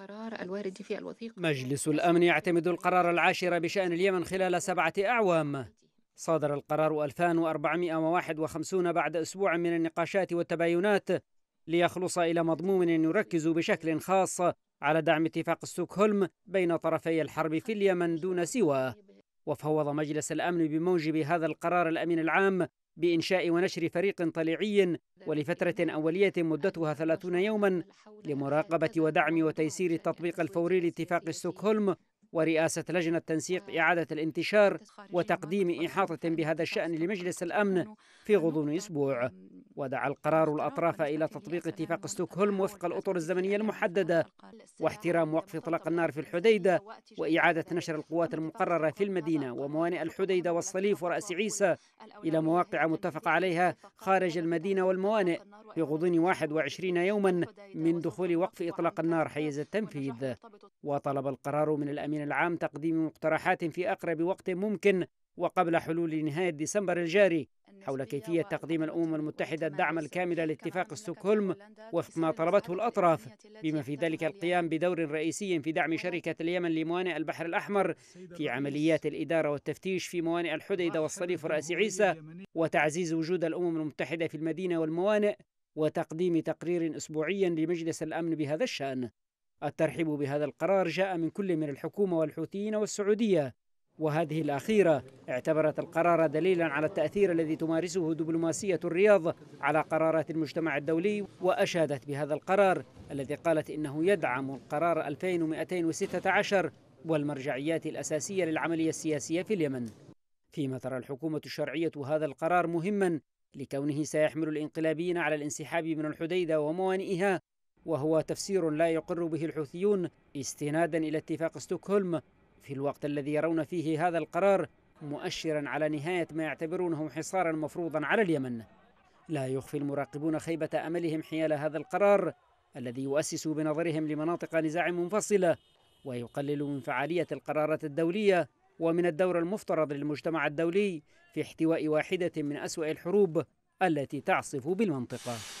القرار الوارد في الوثيقة مجلس الأمن يعتمد القرار العاشر بشأن اليمن خلال سبعة أعوام صادر القرار 2451 بعد أسبوع من النقاشات والتباينات ليخلص إلى مضمون يركز بشكل خاص على دعم اتفاق ستوكهولم بين طرفي الحرب في اليمن دون سواه وفوض مجلس الأمن بموجب هذا القرار الأمين العام بإنشاء ونشر فريق طليعي ولفترة أولية مدتها ثلاثون يوما لمراقبة ودعم وتيسير التطبيق الفوري لاتفاق ستوكهولم ورئاسة لجنة تنسيق آه، إعادة الانتشار وتقديم إحاطة بهذا الشأن لمجلس الأمن في غضون أسبوع ودعا القرار الأطراف إلى تطبيق اتفاق ستوكهولم وفق الأطر الزمنية المحددة واحترام وقف إطلاق النار في الحديدة وإعادة نشر القوات المقررة في المدينة وموانئ الحديدة والصليف ورأس عيسى إلى مواقع متفق عليها خارج المدينة والموانئ في غضون 21 يوما من دخول وقف إطلاق النار حيز التنفيذ وطلب القرار من الأمين العام تقديم مقترحات في أقرب وقت ممكن وقبل حلول نهاية ديسمبر الجاري حول كيفية تقديم الأمم المتحدة الدعم الكامل لاتفاق ستوكهولم وفق ما طلبته الأطراف بما في ذلك القيام بدور رئيسي في دعم شركة اليمن لموانئ البحر الأحمر في عمليات الإدارة والتفتيش في موانئ الحديدة والصليف رأس عيسى وتعزيز وجود الأمم المتحدة في المدينة والموانئ وتقديم تقرير أسبوعيا لمجلس الأمن بهذا الشأن الترحيب بهذا القرار جاء من كل من الحكومة والحوثيين والسعودية وهذه الأخيرة اعتبرت القرار دليلا على التأثير الذي تمارسه دبلوماسية الرياض على قرارات المجتمع الدولي وأشادت بهذا القرار الذي قالت إنه يدعم القرار 2216 والمرجعيات الأساسية للعملية السياسية في اليمن فيما ترى الحكومة الشرعية هذا القرار مهما لكونه سيحمل الانقلابيين على الانسحاب من الحديدة وموانئها وهو تفسير لا يقر به الحوثيون استنادا إلى اتفاق ستوكهولم في الوقت الذي يرون فيه هذا القرار مؤشرا على نهاية ما يعتبرونه حصارا مفروضا على اليمن لا يخفي المراقبون خيبة أملهم حيال هذا القرار الذي يؤسس بنظرهم لمناطق نزاع منفصلة ويقلل من فعالية القرارات الدولية ومن الدور المفترض للمجتمع الدولي في احتواء واحدة من أسوأ الحروب التي تعصف بالمنطقة